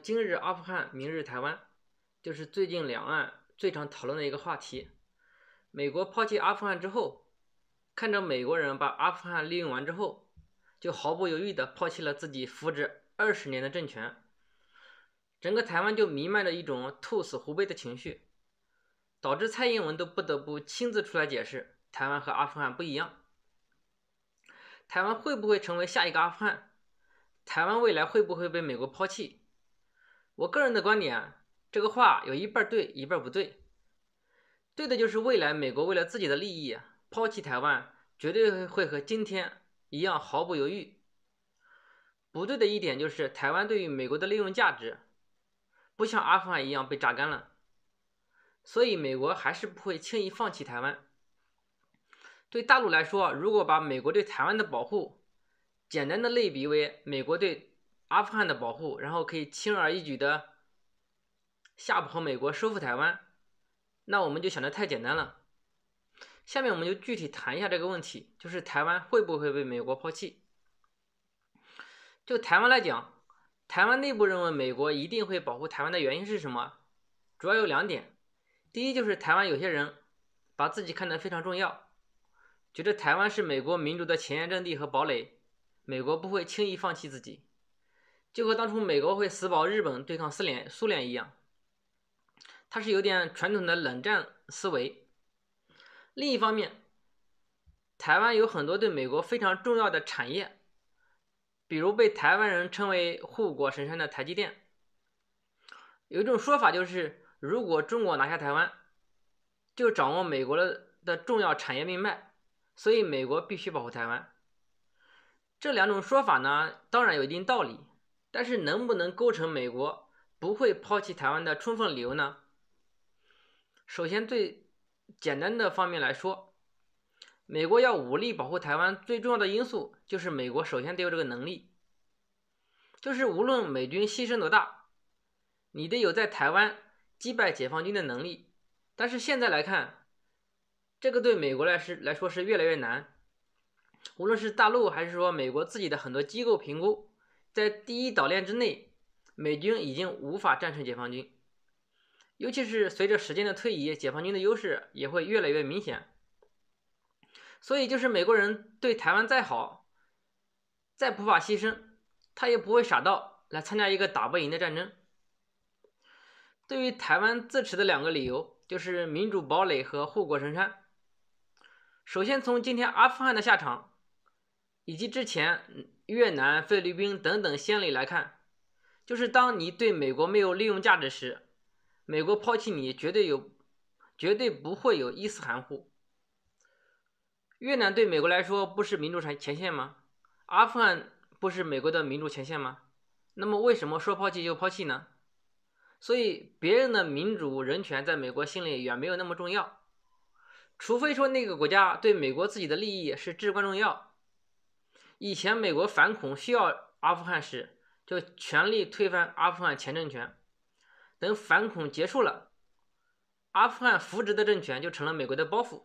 今日阿富汗，明日台湾，就是最近两岸最常讨论的一个话题。美国抛弃阿富汗之后，看着美国人把阿富汗利用完之后，就毫不犹豫地抛弃了自己扶植二十年的政权。整个台湾就弥漫着一种兔死狐悲的情绪，导致蔡英文都不得不亲自出来解释：台湾和阿富汗不一样。台湾会不会成为下一个阿富汗？台湾未来会不会被美国抛弃？我个人的观点，这个话有一半对，一半不对。对的就是未来美国为了自己的利益抛弃台湾，绝对会和今天一样毫不犹豫。不对的一点就是台湾对于美国的利用价值，不像阿富汗一样被榨干了，所以美国还是不会轻易放弃台湾。对大陆来说，如果把美国对台湾的保护，简单的类比为美国对。阿富汗的保护，然后可以轻而易举的吓跑美国收复台湾，那我们就想的太简单了。下面我们就具体谈一下这个问题，就是台湾会不会被美国抛弃？就台湾来讲，台湾内部认为美国一定会保护台湾的原因是什么？主要有两点，第一就是台湾有些人把自己看得非常重要，觉得台湾是美国民族的前沿阵地和堡垒，美国不会轻易放弃自己。就和当初美国会死保日本对抗苏联、苏联一样，他是有点传统的冷战思维。另一方面，台湾有很多对美国非常重要的产业，比如被台湾人称为“护国神山”的台积电。有一种说法就是，如果中国拿下台湾，就掌握美国的的重要产业命脉，所以美国必须保护台湾。这两种说法呢，当然有一定道理。但是能不能构成美国不会抛弃台湾的充分理由呢？首先，最简单的方面来说，美国要武力保护台湾最重要的因素就是美国首先得有这个能力，就是无论美军牺牲多大，你得有在台湾击败解放军的能力。但是现在来看，这个对美国来是来说是越来越难。无论是大陆还是说美国自己的很多机构评估。在第一岛链之内，美军已经无法战胜解放军，尤其是随着时间的推移，解放军的优势也会越来越明显。所以，就是美国人对台湾再好，再不怕牺牲，他也不会傻到来参加一个打不赢的战争。对于台湾自持的两个理由，就是民主堡垒和护国神山。首先，从今天阿富汗的下场，以及之前。越南、菲律宾等等先例来看，就是当你对美国没有利用价值时，美国抛弃你绝对有，绝对不会有一丝含糊。越南对美国来说不是民主前前线吗？阿富汗不是美国的民主前线吗？那么为什么说抛弃就抛弃呢？所以别人的民主人权在美国心里远没有那么重要，除非说那个国家对美国自己的利益是至关重要。以前美国反恐需要阿富汗时，就全力推翻阿富汗前政权；等反恐结束了，阿富汗扶植的政权就成了美国的包袱。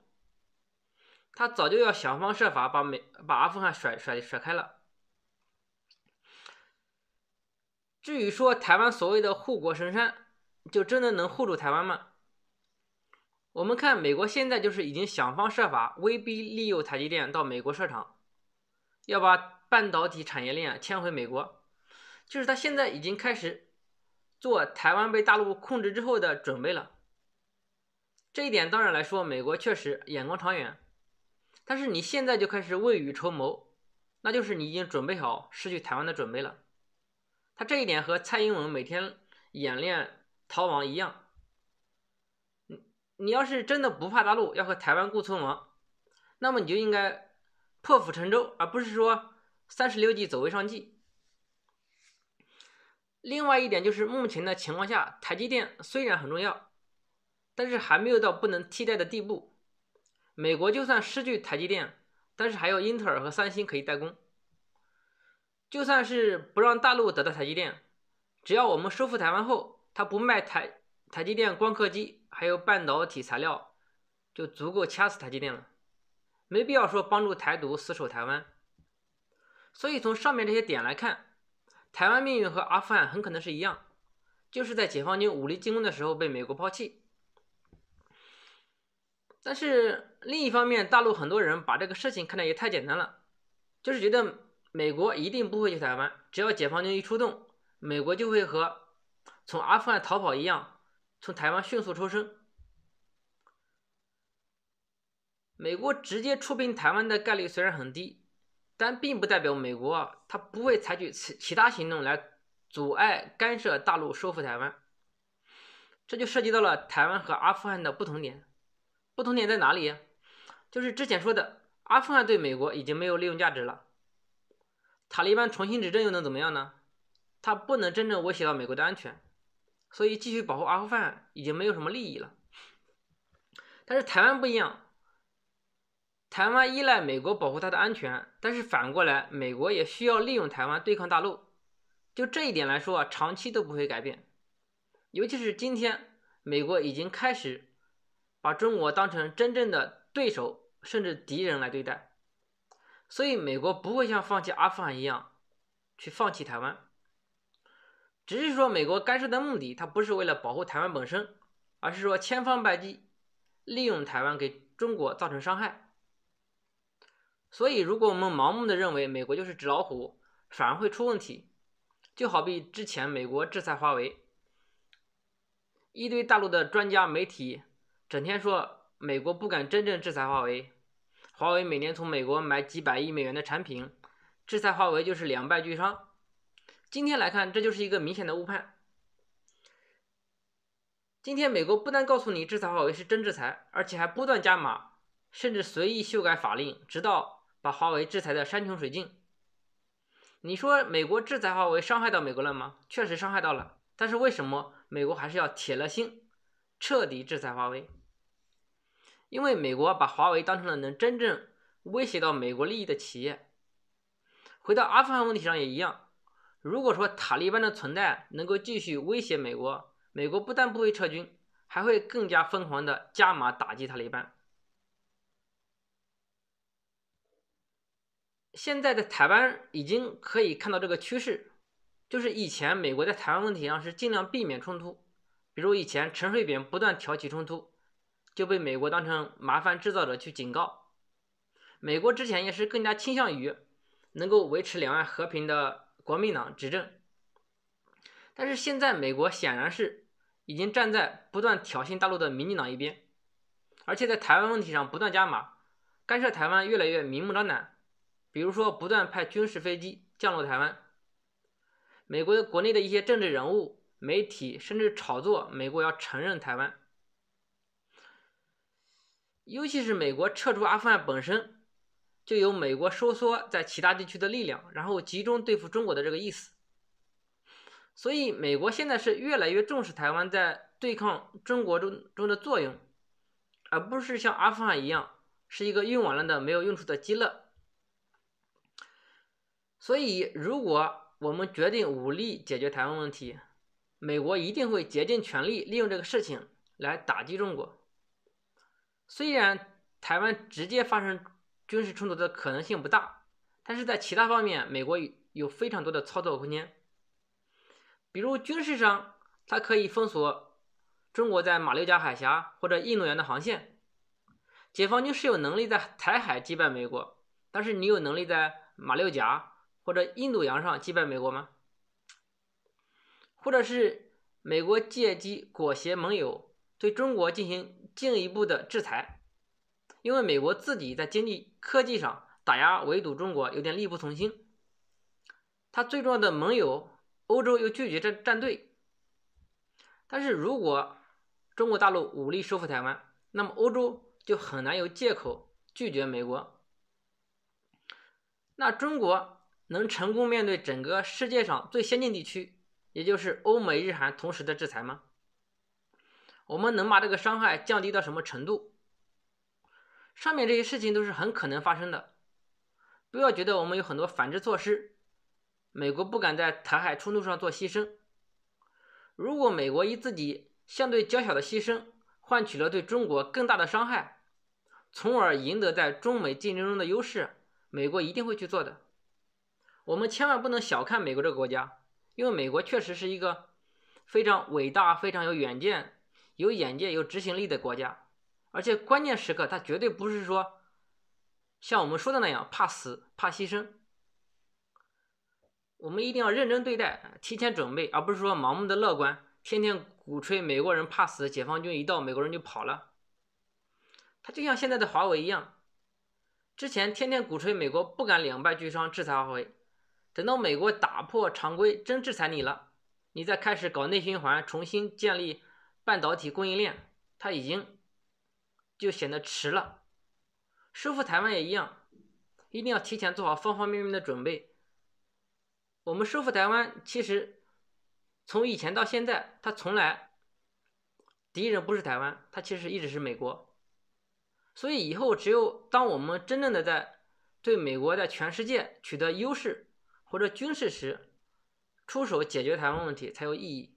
他早就要想方设法把美把阿富汗甩甩甩开了。至于说台湾所谓的护国神山，就真的能护住台湾吗？我们看美国现在就是已经想方设法威逼利诱台积电到美国设厂。要把半导体产业链迁回美国，就是他现在已经开始做台湾被大陆控制之后的准备了。这一点当然来说，美国确实眼光长远，但是你现在就开始未雨绸缪，那就是你已经准备好失去台湾的准备了。他这一点和蔡英文每天演练逃亡一样。你你要是真的不怕大陆，要和台湾共存亡，那么你就应该。破釜沉舟，而不是说三十六计走为上计。另外一点就是，目前的情况下，台积电虽然很重要，但是还没有到不能替代的地步。美国就算失去台积电，但是还有英特尔和三星可以代工。就算是不让大陆得到台积电，只要我们收复台湾后，他不卖台台积电光刻机，还有半导体材料，就足够掐死台积电了。没必要说帮助台独死守台湾，所以从上面这些点来看，台湾命运和阿富汗很可能是一样，就是在解放军武力进攻的时候被美国抛弃。但是另一方面，大陆很多人把这个事情看得也太简单了，就是觉得美国一定不会去台湾，只要解放军一出动，美国就会和从阿富汗逃跑一样，从台湾迅速抽身。美国直接出兵台湾的概率虽然很低，但并不代表美国它不会采取其其他行动来阻碍干涉大陆收复台湾。这就涉及到了台湾和阿富汗的不同点，不同点在哪里？就是之前说的，阿富汗对美国已经没有利用价值了，塔利班重新执政又能怎么样呢？他不能真正威胁到美国的安全，所以继续保护阿富汗已经没有什么利益了。但是台湾不一样。台湾依赖美国保护它的安全，但是反过来，美国也需要利用台湾对抗大陆。就这一点来说啊，长期都不会改变。尤其是今天，美国已经开始把中国当成真正的对手，甚至敌人来对待。所以，美国不会像放弃阿富汗一样去放弃台湾。只是说，美国干涉的目的，它不是为了保护台湾本身，而是说千方百计利用台湾给中国造成伤害。所以，如果我们盲目的认为美国就是纸老虎，反而会出问题。就好比之前美国制裁华为，一堆大陆的专家、媒体整天说美国不敢真正制裁华为，华为每年从美国买几百亿美元的产品，制裁华为就是两败俱伤。今天来看，这就是一个明显的误判。今天美国不但告诉你制裁华为是真制裁，而且还不断加码，甚至随意修改法令，直到。把华为制裁的山穷水尽，你说美国制裁华为伤害到美国了吗？确实伤害到了，但是为什么美国还是要铁了心彻底制裁华为？因为美国把华为当成了能真正威胁到美国利益的企业。回到阿富汗问题上也一样，如果说塔利班的存在能够继续威胁美国，美国不但不会撤军，还会更加疯狂的加码打击塔利班。现在的台湾已经可以看到这个趋势，就是以前美国在台湾问题上是尽量避免冲突，比如以前陈水扁不断挑起冲突，就被美国当成麻烦制造者去警告。美国之前也是更加倾向于能够维持两岸和平的国民党执政，但是现在美国显然是已经站在不断挑衅大陆的民进党一边，而且在台湾问题上不断加码，干涉台湾越来越明目张胆。比如说，不断派军事飞机降落台湾，美国的国内的一些政治人物、媒体甚至炒作美国要承认台湾。尤其是美国撤出阿富汗本身，就有美国收缩在其他地区的力量，然后集中对付中国的这个意思。所以，美国现在是越来越重视台湾在对抗中国中中的作用，而不是像阿富汗一样是一个用完了的没有用处的鸡肋。所以，如果我们决定武力解决台湾问题，美国一定会竭尽全力利用这个事情来打击中国。虽然台湾直接发生军事冲突的可能性不大，但是在其他方面，美国有非常多的操作空间。比如军事上，它可以封锁中国在马六甲海峡或者印度洋的航线。解放军是有能力在台海击败美国，但是你有能力在马六甲。或者印度洋上击败美国吗？或者是美国借机裹挟盟友对中国进行进一步的制裁？因为美国自己在经济科技上打压围堵中国有点力不从心，他最重要的盟友欧洲又拒绝这站队。但是如果中国大陆武力收复台湾，那么欧洲就很难有借口拒绝美国。那中国？能成功面对整个世界上最先进地区，也就是欧美日韩同时的制裁吗？我们能把这个伤害降低到什么程度？上面这些事情都是很可能发生的。不要觉得我们有很多反制措施，美国不敢在台海冲突上做牺牲。如果美国以自己相对较小的牺牲换取了对中国更大的伤害，从而赢得在中美竞争中的优势，美国一定会去做的。我们千万不能小看美国这个国家，因为美国确实是一个非常伟大、非常有远见、有眼界、有执行力的国家，而且关键时刻他绝对不是说像我们说的那样怕死、怕牺牲。我们一定要认真对待，提前准备，而不是说盲目的乐观，天天鼓吹美国人怕死，解放军一到美国人就跑了。他就像现在的华为一样，之前天天鼓吹美国不敢两败俱伤制裁华为。等到美国打破常规真制裁你了，你再开始搞内循环，重新建立半导体供应链，它已经就显得迟了。收复台湾也一样，一定要提前做好方方面面的准备。我们收复台湾，其实从以前到现在，它从来敌人不是台湾，它其实一直是美国。所以以后只有当我们真正的在对美国在全世界取得优势。或者军事时，出手解决台湾问题才有意义。